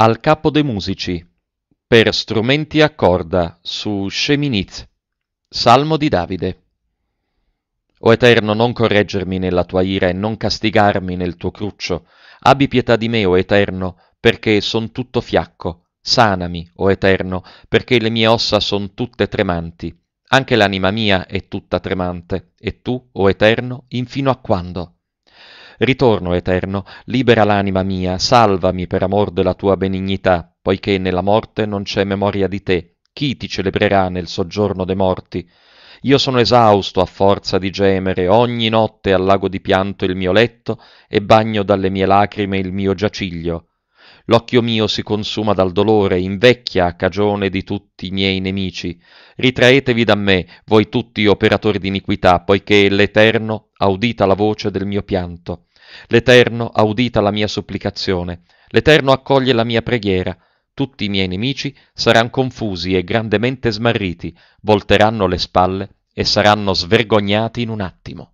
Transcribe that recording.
al capo dei musici, per strumenti a corda, su Sheminit, Salmo di Davide. O Eterno, non correggermi nella tua ira e non castigarmi nel tuo cruccio. Abbi pietà di me, o Eterno, perché son tutto fiacco. Sanami, o Eterno, perché le mie ossa son tutte tremanti. Anche l'anima mia è tutta tremante, e tu, o Eterno, infino a quando? Ritorno eterno, libera l'anima mia, salvami per amor della tua benignità, poiché nella morte non c'è memoria di te. Chi ti celebrerà nel soggiorno dei morti? Io sono esausto a forza di gemere, ogni notte allago di pianto il mio letto e bagno dalle mie lacrime il mio giaciglio. L'occhio mio si consuma dal dolore, invecchia a cagione di tutti i miei nemici. Ritraetevi da me, voi tutti operatori di iniquità, poiché l'Eterno ha udita la voce del mio pianto. L'Eterno ha udita la mia supplicazione, l'Eterno accoglie la mia preghiera, tutti i miei nemici saranno confusi e grandemente smarriti, volteranno le spalle e saranno svergognati in un attimo.